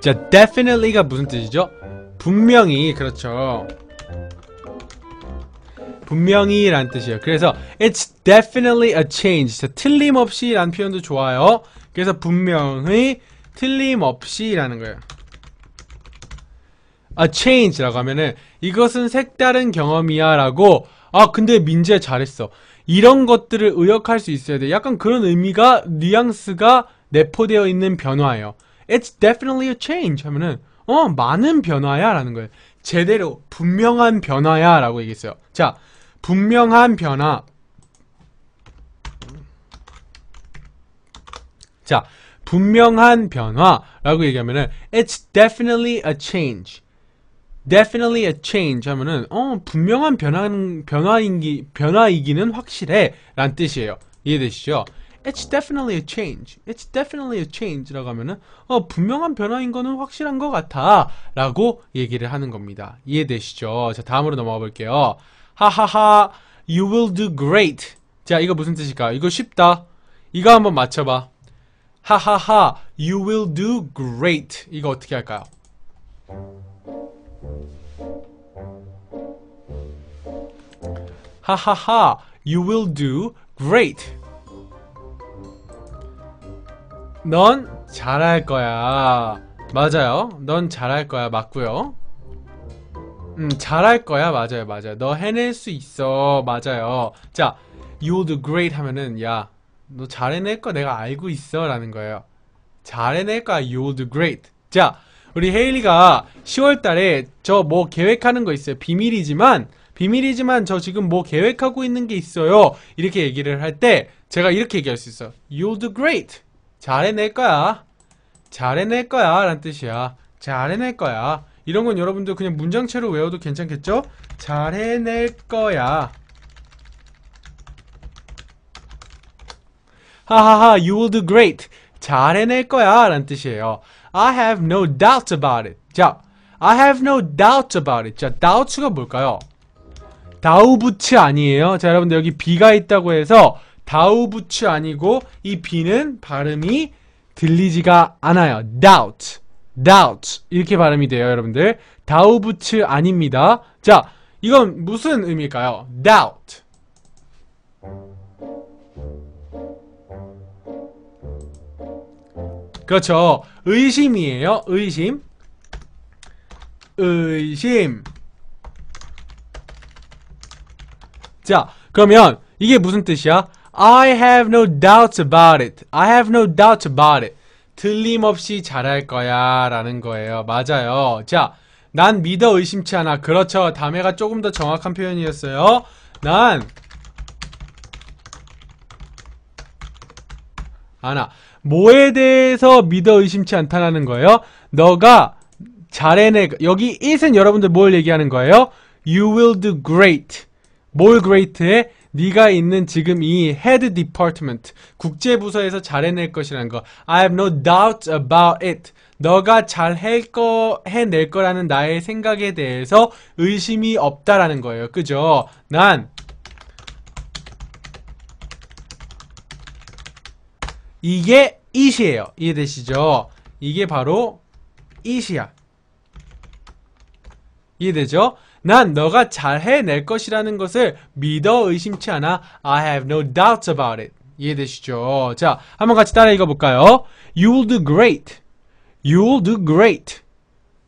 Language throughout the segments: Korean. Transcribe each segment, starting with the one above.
자, definitely가 무슨 뜻이죠? 분명히, 그렇죠. 분명히 라는 뜻이에요. 그래서 it's definitely a change. 자, 틀림없이 라는 표현도 좋아요. 그래서 분명히 틀림없이 라는 거예요. a 아, change라고 하면은 이것은 색다른 경험이야 라고 아 근데 민재 잘했어 이런 것들을 의역할 수 있어야 돼 약간 그런 의미가 뉘앙스가 내포되어 있는 변화예요 It's definitely a change 하면은 어 많은 변화야 라는 거예요 제대로 분명한 변화야 라고 얘기했어요 자 분명한 변화 자 분명한 변화라고 얘기하면은 It's definitely a change definitely a change 하면은 어 분명한 변화, 변화인기, 변화이기는 확실해 라는 뜻이에요 이해되시죠? It's definitely a change. It's definitely a change라고 하면은 어, 분명한 변화인 거는 확실한 것 같아 라고 얘기를 하는 겁니다. 이해되시죠? 자 다음으로 넘어가 볼게요. 하하하 You will do great. 자 이거 무슨 뜻일까? 이거 쉽다. 이거 한번 맞춰봐. 하하하 You will do great. 이거 어떻게 할까요? 하하하 You will do great. 넌 잘할 거야 맞아요 넌 잘할 거야 맞고요 음 잘할 거야 맞아요 맞아요 너 해낼 수 있어 맞아요 자 You'll do great 하면은 야 너 잘해낼 거 내가 알고 있어 라는 거예요 잘해낼 거야 You'll do great 자 우리 헤일리가 10월달에 저 뭐 계획하는 거 있어요 비밀이지만 비밀이지만 저 지금 뭐 계획하고 있는 게 있어요 이렇게 얘기를 할 때 제가 이렇게 얘기할 수 있어요 You'll do great 잘해낼 거야. 잘해낼 거야. 라는 뜻이야. 잘해낼 거야. 이런 건 여러분들 그냥 문장체로 외워도 괜찮겠죠? 잘해낼 거야. 하하하, you will do great. 잘 해낼 거야. 라는 뜻이에요. I have no doubts about it. 자, I have no doubts about it. 자, doubts가 뭘까요? 다우부츠 아니에요. 자, 여러분들 여기 B가 있다고 해서 다우부츠 아니고 이비는 발음이 들리지가 않아요. doubt, doubt 이렇게 발음이 돼요, 여러분들. 다우부츠 아닙니다. 자, 이건 무슨 의미일까요? doubt. 그렇죠. 의심이에요. 의심. 의심. 자, 그러면 이게 무슨 뜻이야? I have no doubts about it. I have no doubts about it. 틀림없이 잘할 거야 라는 거예요. 맞아요. 자, 난 믿어 의심치 않아. 그렇죠. 다음에가 조금 더 정확한 표현이었어요. 난않나 뭐에 대해서 믿어 의심치 않다라는 거예요? 너가 잘해내. 여기 1은 여러분들 뭘 얘기하는 거예요? You will do great. 뭘 great해? 네가 있는 지금 이 head department 국제 부서에서 잘해낼 것이라는 거 I have no d o u b t about it 너가 잘 할 거, 해낼 거라는 나의 생각에 대해서 의심이 없다라는 거예요. 그죠? 난 이게 it이에요. 이해되시죠? 이게 바로 it이야. 이해되죠? 난 너가 잘 해낼 것이라는 것을 믿어 의심치 않아. I have no doubts about it. 이해되시죠? 자, 한번 같이 따라 읽어볼까요? You will do great. You will do great.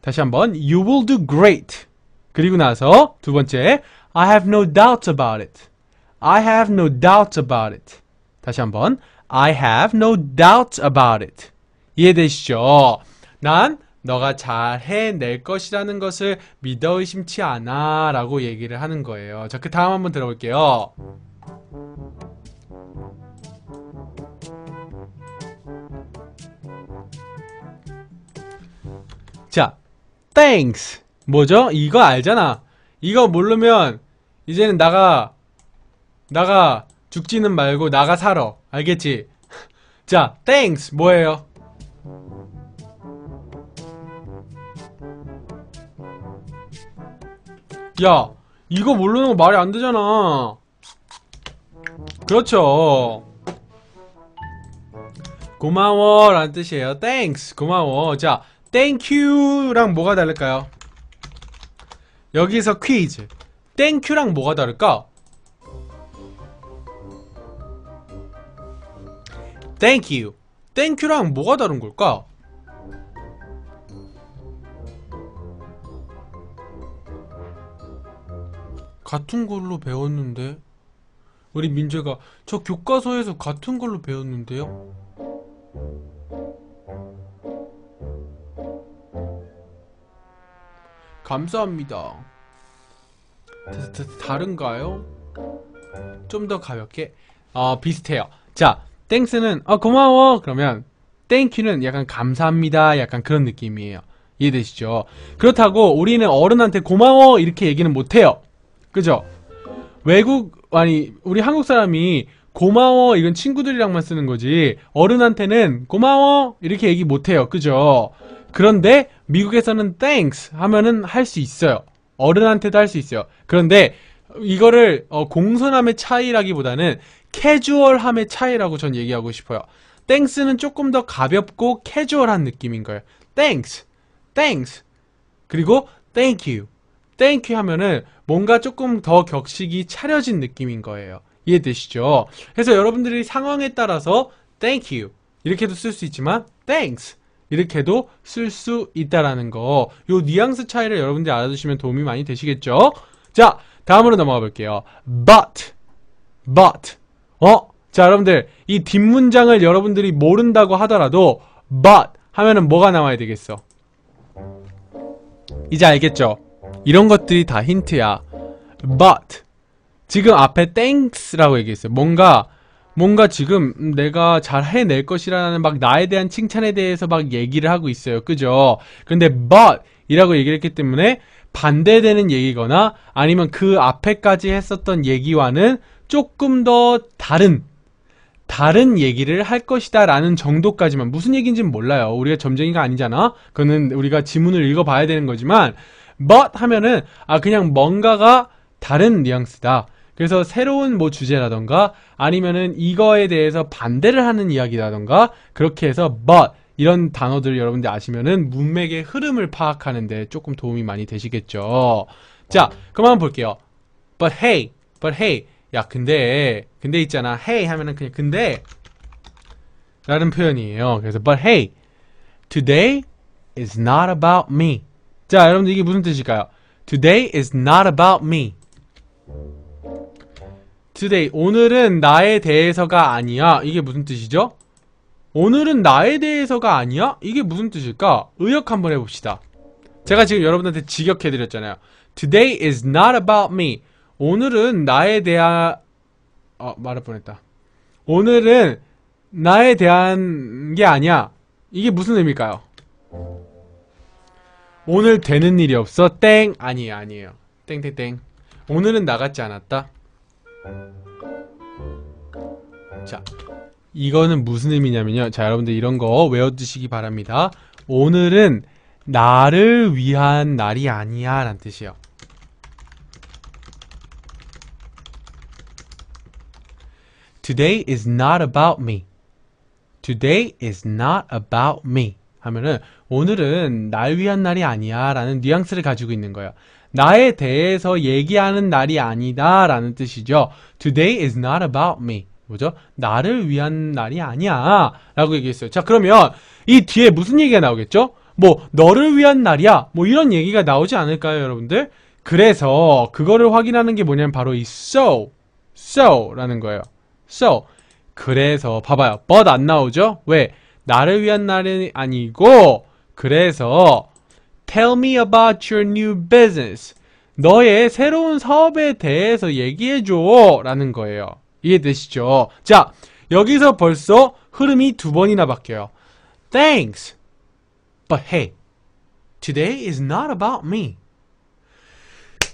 다시 한번. You will do great. 그리고 나서 두 번째. I have no doubts about it. I have no doubts about it. 다시 한번. I have no doubts about it. 이해되시죠? 난 너가 잘 해낼 것이라는 것을 믿어 의심치 않아 라고 얘기를 하는 거예요 자 그 다음 한번 들어볼게요 자 thanks 뭐죠? 이거 알잖아 이거 모르면 이제는 나가 나가 죽지는 말고 나가 살아 알겠지? 자 thanks 뭐예요? 야 이거 모르는 거 말이 안 되잖아 그렇죠 고마워 라는 뜻이에요 thanks 고마워 자 thank you랑 뭐가 다를까요 여기서 퀴즈 thank you랑 뭐가 다를까 thank you thank you랑 뭐가 다른 걸까 같은 걸로 배웠는데 우리 민재가 저 교과서에서 같은 걸로 배웠는데요 감사합니다 다, 다, 다른가요? 좀 더 가볍게 어, 비슷해요 자 땡스는 어, 아, 고마워 그러면 땡큐는 약간 감사합니다 약간 그런 느낌이에요 이해되시죠? 그렇다고 우리는 어른한테 고마워 이렇게 얘기는 못해요 그죠? 외국 아니 우리 한국 사람이 고마워 이건 친구들이랑만 쓰는 거지 어른한테는 고마워 이렇게 얘기 못해요 그죠 그런데 미국에서는 thanks 하면은 할 수 있어요 어른한테도 할 수 있어요 그런데 이거를 어, 공손함의 차이라기보다는 캐주얼함의 차이라고 전 얘기하고 싶어요 thanks는 조금 더 가볍고 캐주얼한 느낌인 거예요 thanks thanks 그리고 thank you thank you 하면은 뭔가 조금 더 격식이 차려진 느낌인 거예요. 이해되시죠? 그래서 여러분들이 상황에 따라서 thank you 이렇게도 쓸 수 있지만 thanks 이렇게도 쓸 수 있다라는 거. 요 뉘앙스 차이를 여러분들이 알아두시면 도움이 많이 되시겠죠? 자, 다음으로 넘어가 볼게요. but but 어? 자, 여러분들 이 뒷문장을 여러분들이 모른다고 하더라도 but 하면은 뭐가 나와야 되겠어? 이제 알겠죠? 이런 것들이 다 힌트야 but 지금 앞에 thanks라고 얘기했어요 뭔가 뭔가 지금 내가 잘 해낼 것이라는 막 나에 대한 칭찬에 대해서 막 얘기를 하고 있어요 그죠 근데 but 이라고 얘기를 했기 때문에 반대되는 얘기거나 아니면 그 앞에까지 했었던 얘기와는 조금 더 다른 다른 얘기를 할 것이다 라는 정도까지만 무슨 얘기인지는 몰라요 우리가 점쟁이가 아니잖아 그거는 우리가 지문을 읽어봐야 되는 거지만 but 하면은 아 그냥 뭔가가 다른 뉘앙스다. 그래서 새로운 뭐 주제라던가 아니면은 이거에 대해서 반대를 하는 이야기라던가 그렇게 해서 but 이런 단어들 여러분들 아시면은 문맥의 흐름을 파악하는데 조금 도움이 많이 되시겠죠. 자, 그만 볼게요. But hey, but hey. 야, 근데, 근데 있잖아. Hey 하면은 그냥 근데 라는 표현이에요. 그래서 but hey, today is not about me. 자, 여러분들 이게 무슨 뜻일까요? Today is not about me. Today, 오늘은 나에 대해서가 아니야. 이게 무슨 뜻이죠? 오늘은 나에 대해서가 아니야? 이게 무슨 뜻일까? 의역 한번 해봅시다. 제가 지금 여러분한테 직역해드렸잖아요. Today is not about me. 오늘은 나에 대한 어 말할 뻔했다. 오늘은 나에 대한 게 아니야. 이게 무슨 의미일까요? 오늘 되는 일이 없어? 땡! 아니에요, 아니에요. 땡땡땡. 오늘은 나갔지 않았다? 자, 이거는 무슨 의미냐면요. 자, 여러분들 이런 거 외워두시기 바랍니다. 오늘은 나를 위한 날이 아니야 라는 뜻이에요. Today is not about me. Today is not about me. 하면은 오늘은 날 위한 날이 아니야 라는 뉘앙스를 가지고 있는 거예요. 나에 대해서 얘기하는 날이 아니다 라는 뜻이죠. Today is not about me. 뭐죠? 나를 위한 날이 아니야 라고 얘기했어요. 자 그러면 이 뒤에 무슨 얘기가 나오겠죠? 뭐 너를 위한 날이야 뭐 이런 얘기가 나오지 않을까요 여러분들? 그래서 그거를 확인하는 게 뭐냐면 바로 이 so, so라는 거예요. so 그래서 봐봐요. but 안 나오죠? 왜? 나를 위한 날이 아니고 그래서 Tell me about your new business. 너의 새로운 사업에 대해서 얘기해줘 라는 거예요. 이해되시죠? 자, 여기서 벌써 흐름이 두 번이나 바뀌어요. Thanks. But hey, today is not about me.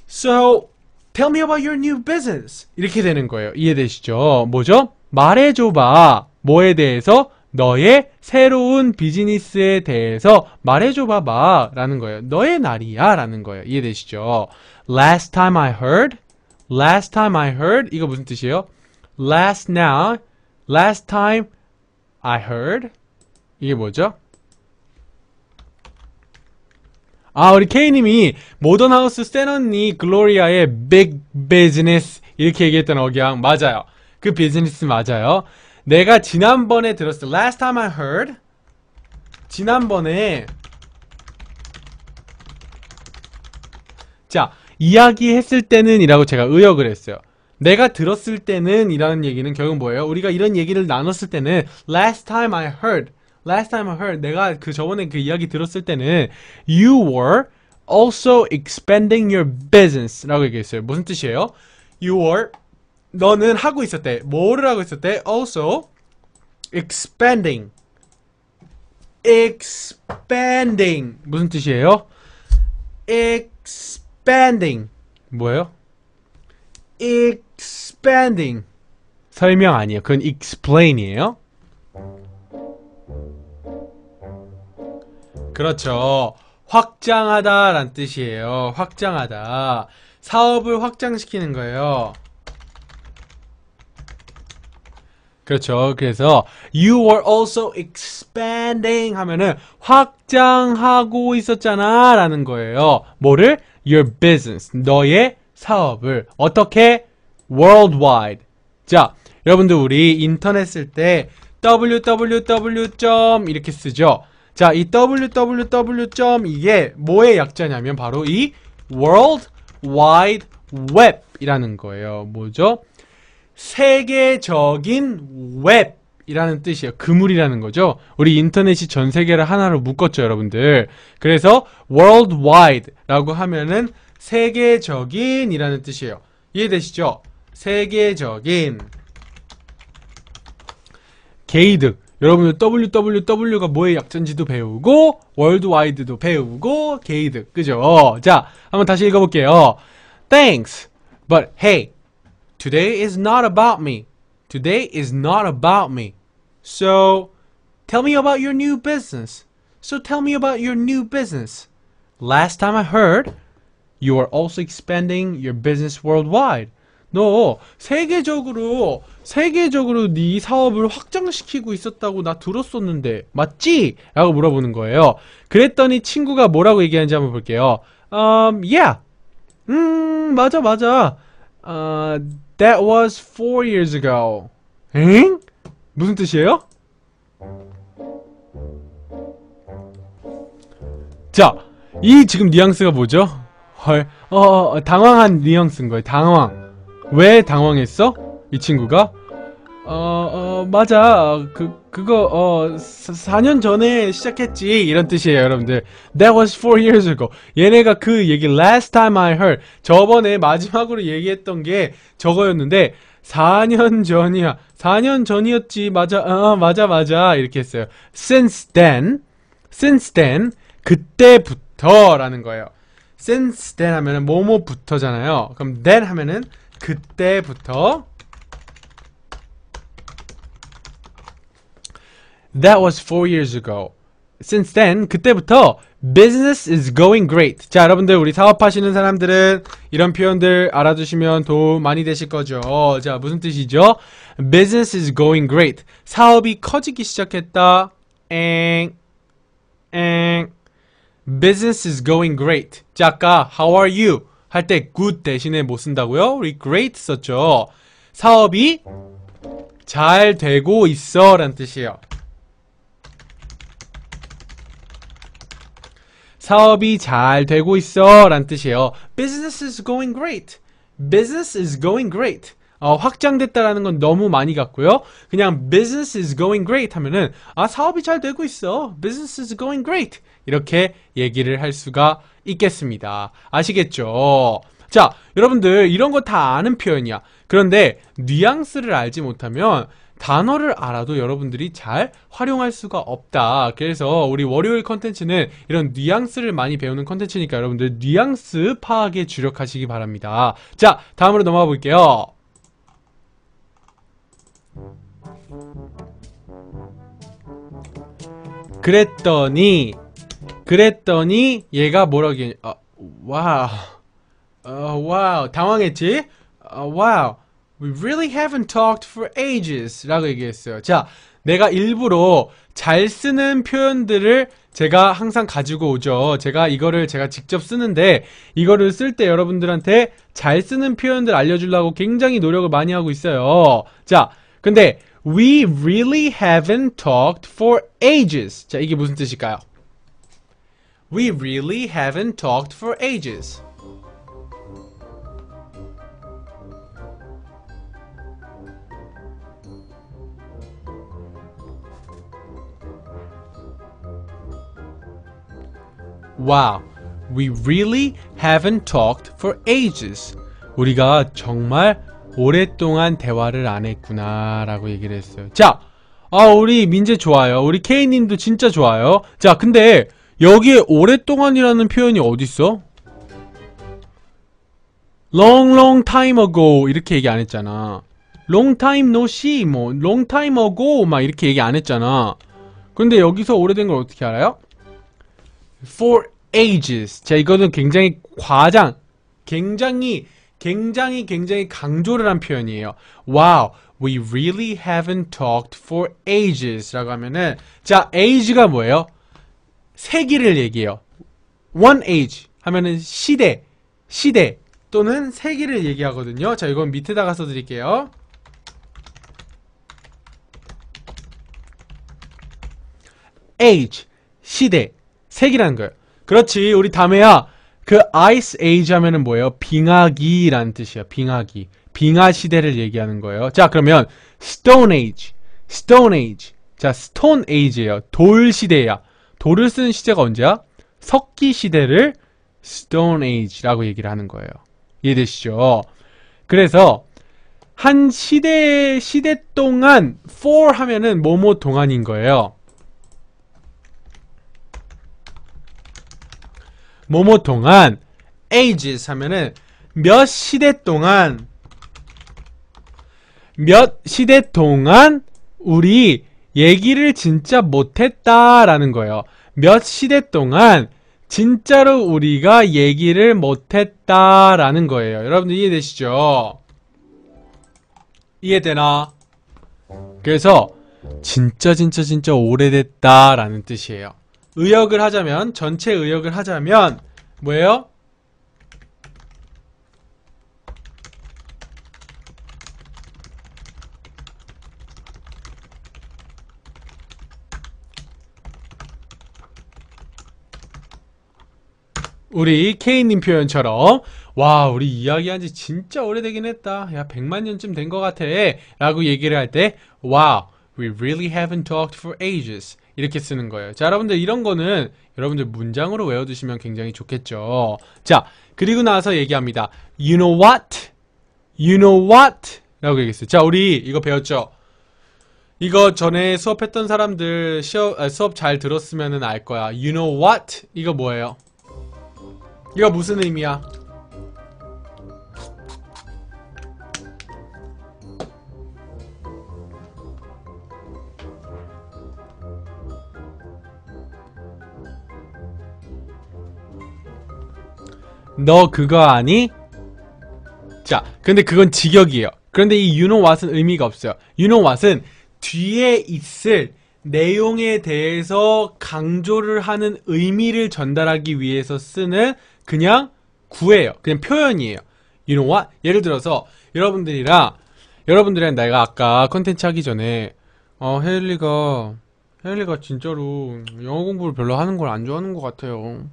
So, tell me about your new business. 이렇게 되는 거예요. 이해되시죠? 뭐죠? 말해줘봐. 뭐에 대해서? 너의 새로운 비즈니스에 대해서 말해줘 봐봐 라는 거예요. 너의 날이야 라는 거예요. 이해되시죠? Last time I heard Last time I heard 이거 무슨 뜻이에요? Last now Last time I heard 이게 뭐죠? 아 우리 케이님이 모던하우스 스탠언니 글로리아의 big business 이렇게 얘기했던 억양 맞아요. 그 비즈니스 맞아요. 내가 지난번에 들었을 last time I heard 지난번에 자 이야기했을 때는 이라고 제가 의역을 했어요 내가 들었을 때는 이라는 얘기는 결국 뭐예요? 우리가 이런 얘기를 나눴을 때는 last time I heard last time I heard 내가 그 저번에 그 이야기 들었을 때는 you were also expanding your business 라고 얘기했어요 무슨 뜻이에요? you were 너는 하고 있었대 뭐를 하고 있었대 also expanding expanding 무슨 뜻이에요? expanding 뭐예요? expanding 설명 아니에요. 그건 explain이에요. 그렇죠. 확장하다 란 뜻이에요. 확장하다. 사업을 확장시키는 거예요. 그렇죠. 그래서 you were also expanding 하면은 확장하고 있었잖아 라는 거예요. 뭐를? your business, 너의 사업을 어떻게? worldwide. 자, 여러분들 우리 인터넷 쓸 때 www. 이렇게 쓰죠. 자, 이 www. 이게 뭐의 약자냐면 바로 이 world wide web이라는 거예요. 뭐죠? 세계적인 웹이라는 뜻이에요. 그물이라는 거죠. 우리 인터넷이 전 세계를 하나로 묶었죠, 여러분들. 그래서 worldwide라고 하면은 세계적인이라는 뜻이에요. 이해되시죠? 세계적인 게이득 여러분들 www가 뭐의 약전지도 배우고 월드와이드도 배우고 게이득 그죠? 자, 한번 다시 읽어볼게요. Thanks, but hey, Today is not about me. Today is not about me. So, tell me about your new business. So, tell me about your new business. Last time I heard, you are also expanding your business worldwide. 너 세계적으로 세계적으로 네 사업을 확장시키고 있었다고 나 들었었는데 맞지? 라고 물어보는 거예요. 그랬더니 친구가 뭐라고 얘기하는지 한번 볼게요. Um, yeah. 음, 맞아 맞아. 아 uh, That was four years ago. 엥? 무슨 뜻이에요? 자, 이 지금 뉘앙스가 뭐죠? 헐, 어, 어, 어 당황한 뉘앙스인 거예요. 당황. 왜 당황했어? 이 친구가? 어, 어 맞아. 그, 그거 어 4년 전에 시작했지 이런 뜻이에요 여러분들 That was 4 years ago 얘네가 그 얘기 last time I heard 저번에 마지막으로 얘기했던 게 저거였는데 4년 전이야 4년 전이었지 맞아 어, 어, 맞아 맞아 이렇게 했어요 Since then Since then 그때부터 라는 거예요 Since then 하면은 뭐뭐부터잖아요 그럼 then 하면은 그때부터 That was four years ago. Since then, 그때부터 business is going great. 자, 여러분들 우리 사업하시는 사람들은 이런 표현들 알아두시면 도움 많이 되실 거죠. 자, 무슨 뜻이죠? business is going great. 사업이 커지기 시작했다. 엥. 엥. business is going great. 자, 아까 how are you 할 때 good 대신에 못 쓴다고요? 우리 great 썼죠. 사업이 잘 되고 있어 라는 뜻이에요. 사업이 잘 되고 있어 라는 뜻이에요. Business is going great. Business is going great. 어, 확장됐다라는 건 너무 많이 같고요. 그냥 business is going great 하면은 아 사업이 잘 되고 있어. business is going great 이렇게 얘기를 할 수가 있겠습니다. 아시겠죠? 자, 여러분들 이런 거 다 아는 표현이야. 그런데 뉘앙스를 알지 못하면 단어를 알아도 여러분들이 잘 활용할 수가 없다 그래서 우리 월요일 컨텐츠는 이런 뉘앙스를 많이 배우는 컨텐츠니까 여러분들 뉘앙스 파악에 주력하시기 바랍니다 자 다음으로 넘어가 볼게요 그랬더니 그랬더니 얘가 뭐라고 어, 와우 어, 와우 당황했지 어, 와우 We really haven't talked for ages 라고 얘기했어요 자 내가 일부러 잘 쓰는 표현들을 제가 항상 가지고 오죠 제가 이거를 제가 직접 쓰는데 이거를 쓸 때 여러분들한테 잘 쓰는 표현들 알려주려고 굉장히 노력을 많이 하고 있어요 자 근데 We really haven't talked for ages 자 이게 무슨 뜻일까요? We really haven't talked for ages Wow, we really haven't talked for ages. 우리가 정말 오랫동안 대화를 안 했구나 라고 얘기를 했어요. 자, 아 우리 민재 좋아요. 우리 케이님도 진짜 좋아요. 자, 근데 여기에 오랫동안이라는 표현이 어딨어? long long time ago 이렇게 얘기 안 했잖아. long time no see 뭐 long time ago 막 이렇게 얘기 안 했잖아. 근데 여기서 오래된 걸 어떻게 알아요? for ages. 자, 이거는 굉장히 과장, 굉장히, 굉장히, 굉장히 강조를 한 표현이에요. Wow, we really haven't talked for ages. 라고 하면은, 자, age가 뭐예요? 세기를 얘기해요. one age 하면은 시대, 시대 또는 세기를 얘기하거든요. 자, 이건 밑에다가 써드릴게요. age, 시대 색이라는 거예요. 그렇지 우리 담에야 그 아이스 에이지 하면은 뭐예요? 빙하기라는 뜻이야. 빙하기. 빙하 시대를 얘기하는 거예요. 자 그러면 스톤 에이지. 스톤 에이지. 자 스톤 에이지예요돌 시대야. 돌을 쓰는 시대가 언제야? 석기 시대를 스톤 에이지라고 얘기를 하는 거예요. 이해되시죠? 그래서 한 시대 시대 동안 for 하면은 뭐뭐 동안인 거예요. 뭐뭐 동안 ages 하면은 몇 시대 동안 몇 시대 동안 우리 얘기를 진짜 못했다라는 거예요. 몇 시대 동안 진짜로 우리가 얘기를 못했다라는 거예요. 여러분들 이해되시죠? 이해되나? 그래서 진짜 진짜 진짜 오래됐다라는 뜻이에요. 의역을 하자면 전체 의역을 하자면 뭐예요? 우리 케인님 표현처럼 와 우리 이야기한 지 진짜 오래되긴 했다 야 100만 년쯤 된 것 같아 라고 얘기를 할때 Wow, we really haven't talked for ages 이렇게 쓰는 거예요 자 여러분들 이런 거는 여러분들 문장으로 외워두시면 굉장히 좋겠죠 자 그리고 나서 얘기합니다 You know what? You know what? 라고 얘기했어요 자 우리 이거 배웠죠 이거 전에 수업했던 사람들 시업, 아, 수업 잘 들었으면 알 거야 You know what? 이거 뭐예요? 이거 무슨 의미야? 너 그거 아니? 자, 근데 그건 직역이에요. 그런데 이 you know what은 의미가 없어요. you know what은 뒤에 있을 내용에 대해서 강조를 하는 의미를 전달하기 위해서 쓰는 그냥 구예요. 그냥 표현이에요. you know what? 예를 들어서 여러분들이랑 여러분들이랑 내가 아까 컨텐츠 하기 전에 어, 헤일리가 헤일리가 진짜로 영어 공부를 별로 하는 걸 안 좋아하는 것 같아요.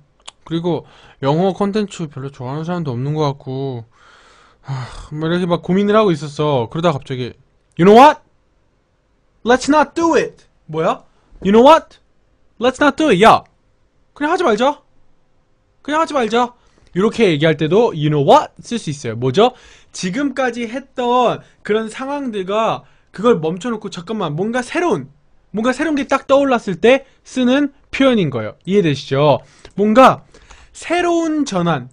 그리고 영어 컨텐츠 별로 좋아하는 사람도 없는 것 같고 막 이렇게 막 고민을 하고 있었어 그러다 갑자기 You know what? Let's not do it! 뭐야? You know what? Let's not do it! 야! 그냥 하지 말자 그냥 하지 말자 이렇게 얘기할 때도 you know what 쓸 수 있어요 뭐죠? 지금까지 했던 그런 상황들과 그걸 멈춰놓고 잠깐만 뭔가 새로운 뭔가 새로운 게 딱 떠올랐을 때 쓰는 표현인 거예요 이해되시죠? 뭔가 새로운 전환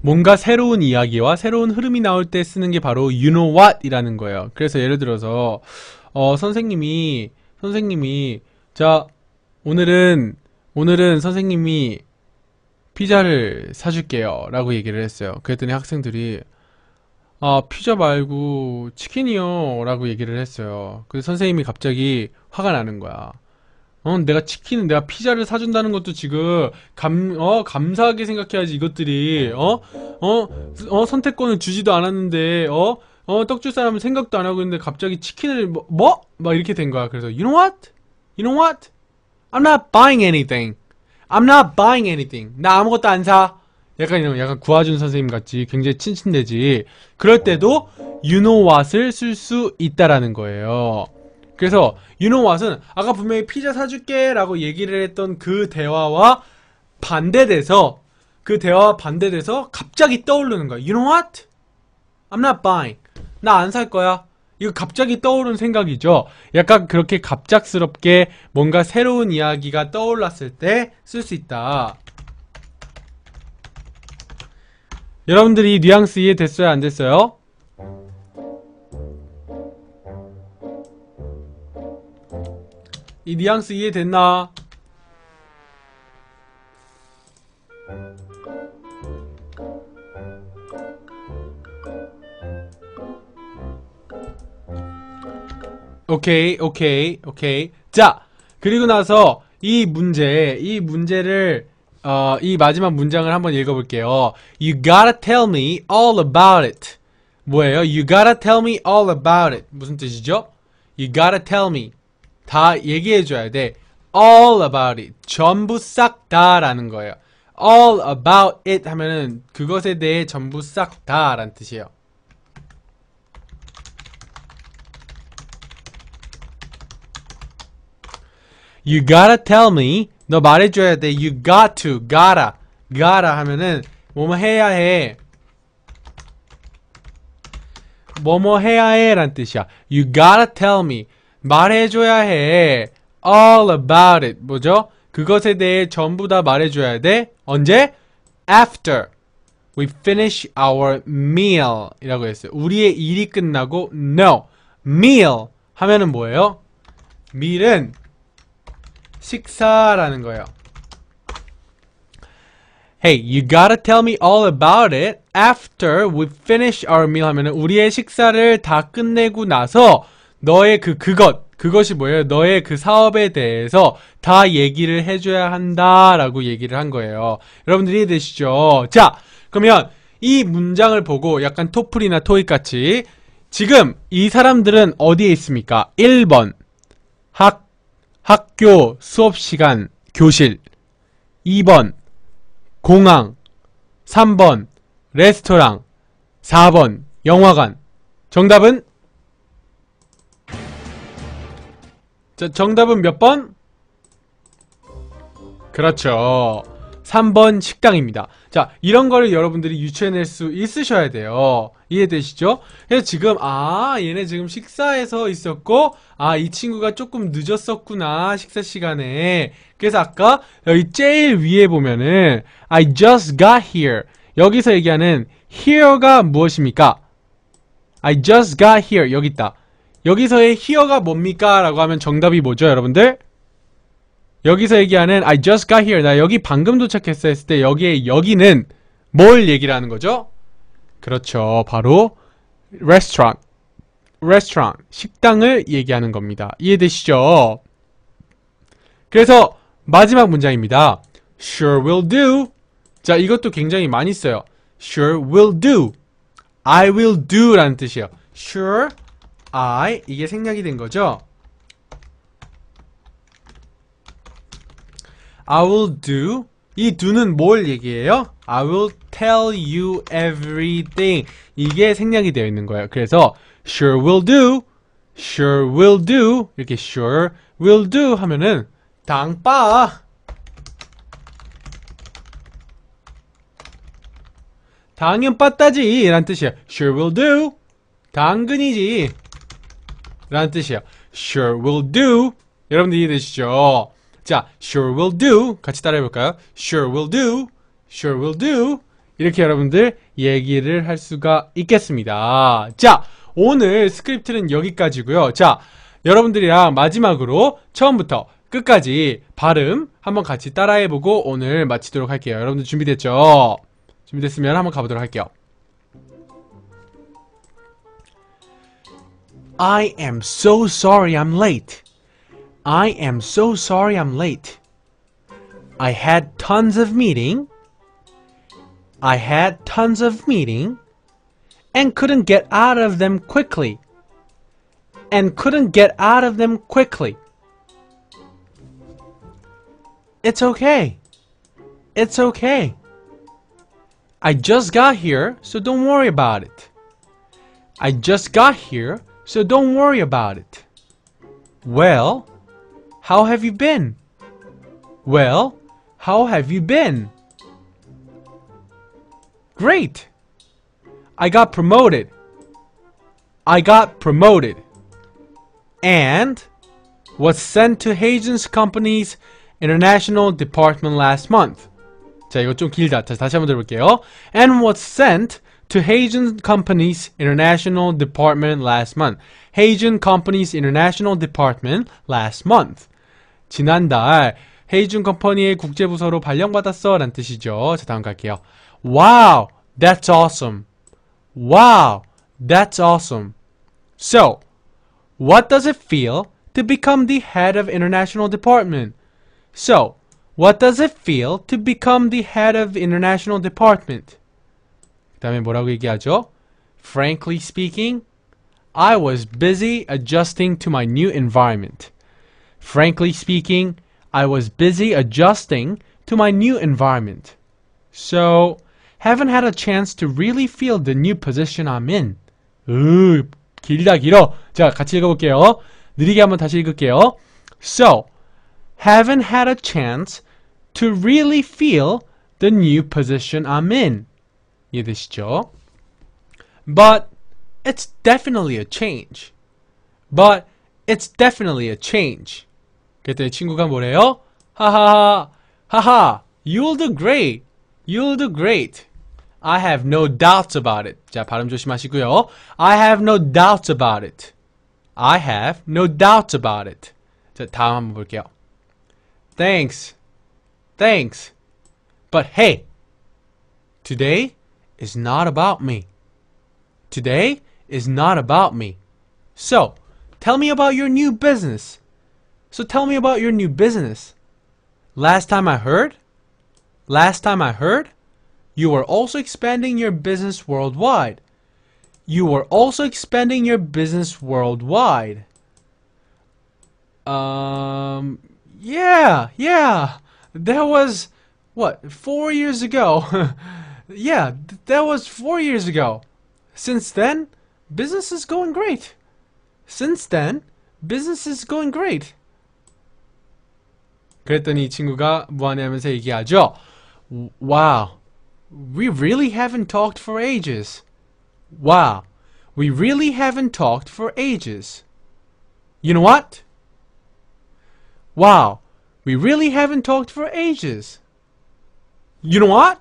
뭔가 새로운 이야기와 새로운 흐름이 나올 때 쓰는 게 바로 you know what 이라는 거예요 그래서 예를 들어서 어, 선생님이 선생님이 자 오늘은 오늘은 선생님이 피자를 사줄게요 라고 얘기를 했어요 그랬더니 학생들이 아, 피자 말고 치킨이요. 라고 얘기를 했어요. 근데 선생님이 갑자기 화가 나는 거야. 어, 내가 치킨은 내가 피자를 사준다는 것도 지금 감, 어, 감사하게 생각해야지 이것들이, 어? 어? 어? 선택권을 주지도 않았는데, 어? 어, 떡 줄 사람은 생각도 안 하고 있는데 갑자기 치킨을 뭐, 뭐? 막 이렇게 된 거야. 그래서, you know what? You know what? I'm not buying anything. I'm not buying anything. 나 아무것도 안 사. 약간 이런 약간 구하준 선생님 같이 굉장히 친친대지 그럴 때도 you know what을 쓸 수 있다라는 거예요 그래서 you know what은 아까 분명히 피자 사줄게 라고 얘기를 했던 그 대화와 반대돼서 그 대화와 반대돼서 갑자기 떠오르는 거야 you know what? I'm not buying 나 안 살 거야 이거 갑자기 떠오른 생각이죠 약간 그렇게 갑작스럽게 뭔가 새로운 이야기가 떠올랐을 때 쓸 수 있다 여러분들이 뉘앙스 이해됐어요? 안 됐어요? 이 뉘앙스 이해됐나? 오케이 오케이 오케이 자 그리고 나서 이 문제 이 문제를 어, 이 마지막 문장을 한번 읽어볼게요. You gotta tell me all about it. 뭐예요? You gotta tell me all about it. 무슨 뜻이죠? You gotta tell me. 다 얘기해줘야 돼. All about it. 전부 싹 다라는 거예요. All about it 하면은 그것에 대해 전부 싹 다라는 뜻이에요. You gotta tell me 너 말해줘야 돼. You got to, gotta, gotta 하면은 뭐 뭐 해야 해. 뭐 뭐 해야 해란 뜻이야. You gotta tell me. 말해줘야 해. All about it. 뭐죠? 그것에 대해 전부 다 말해줘야 돼. 언제? After we finish our meal 이라고 했어요. 우리의 일이 끝나고 no. meal 하면은 뭐예요? meal은 식사라는 거예요. Hey, you gotta tell me all about it after we finish our meal 하면은 우리의 식사를 다 끝내고 나서 너의 그 그것 그것이 뭐예요? 너의 그 사업에 대해서 다 얘기를 해줘야 한다라고 얘기를 한 거예요. 여러분들 이되시죠 자, 그러면 이 문장을 보고 약간 토플이나 토익 같이 지금 이 사람들은 어디에 있습니까? 1번 학 학교 수업시간 교실 2번 공항 3번 레스토랑 4번 영화관 정답은 자, 정답은 몇 번? 그렇죠 3번 식당입니다 자 이런 거를 여러분들이 유추해낼 수 있으셔야 돼요 이해되시죠? 그래서 지금 아 얘네 지금 식사해서 있었고 아이 친구가 조금 늦었었구나 식사 시간에 그래서 아까 여기 제일 위에 보면은 I just got here 여기서 얘기하는 here가 무엇입니까? I just got here 여기 있다 여기서의 here가 뭡니까? 라고 하면 정답이 뭐죠 여러분들? 여기서 얘기하는 I just got here 나 여기 방금 도착했어 했을 때 여기에 여기는 뭘 얘기를 하는 거죠? 그렇죠 바로 restaurant restaurant 식당을 얘기하는 겁니다 이해되시죠? 그래서 마지막 문장입니다 sure will do 자 이것도 굉장히 많이 써요 sure will do I will do 라는 뜻이에요 sure I 이게 생략이 된 거죠 I will do 이 do는 뭘 얘기해요? I will tell you everything 이게 생략이 되어 있는 거예요 그래서 sure will do sure will do 이렇게 sure will do 하면은 당빠 당연 빠따지 라는 뜻이에요 sure will do 당근이지 라는 뜻이에요 sure will do 여러분들 이해되시죠? 자, sure will do 같이 따라해볼까요? sure will do, sure will do 이렇게 여러분들 얘기를 할 수가 있겠습니다. 자, 오늘 스크립트는 여기까지고요. 자, 여러분들이랑 마지막으로 처음부터 끝까지 발음 한번 같이 따라해보고 오늘 마치도록 할게요. 여러분들 준비됐죠? 준비됐으면 한번 가보도록 할게요. I am so sorry I'm late. I am so sorry I'm late. I had tons of meeting. I had tons of meeting and couldn't get out of them quickly. And couldn't get out of them quickly. It's okay. It's okay. I just got here, so don't worry about it. I just got here, so don't worry about it. Well, how have you been? Well, how have you been? Great! I got promoted. I got promoted. And was sent to Hagen's Company's International Department last month. 자, 이거 좀 길다. 다시 다시 한번 들어볼게요. And was sent to Hagen Company's International Department last month. Hagen Company's International Department last month. 지난달 헤이준 컴퍼니의 국제 부서로 라는 뜻이죠. 자 다음 갈게요. Wow, that's awesome. Wow, that's awesome. So, what does it feel to become the head of international department? So, what does it feel to become the head of international department? 그 다음에 뭐라고 얘기하죠? Frankly speaking, I was busy adjusting to my new environment. Frankly speaking, I was busy adjusting to my new environment. So, haven't had a chance to really feel the new position I'm in. Ugh, 길다 길어. 자, 같이 읽어볼게요. 느리게 한번 다시 읽을게요. So, haven't had a chance to really feel the new position I'm in. 이해되시죠? But it's definitely a change. But it's definitely a change. 그랬더니 친구가 뭐래요? 하하하 하하 You'll do great You'll do great I have no doubts about it 자 발음 조심하시고요 I have no doubts about it I have no doubts about it 자 다음 한번 볼게요 Thanks Thanks But hey Today is not about me Today is not about me So, tell me about your new business so tell me about your new business. Last time I heard, last time I heard, you are also expanding your business worldwide. You are also expanding your business worldwide. Um, yeah, yeah. That was, what, four years ago? yeah, that was four years ago. Since then, business is going great. Since then, business is going great. 그랬더니 이 친구가 뭐하냐면서 얘기하죠. Wow, we really haven't talked for ages. Wow, we really haven't talked for ages. You know what? Wow, we really haven't talked for ages. You know what?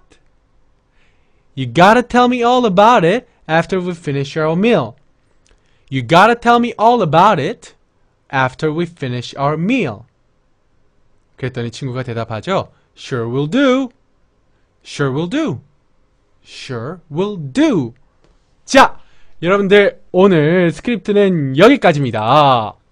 You gotta tell me all about it after we finish our meal. You gotta tell me all about it after we finish our meal. 그랬더니 친구가 대답하죠. Sure will do. Sure will do. Sure will do. 자, 여러분들 오늘 스크립트는 여기까지입니다.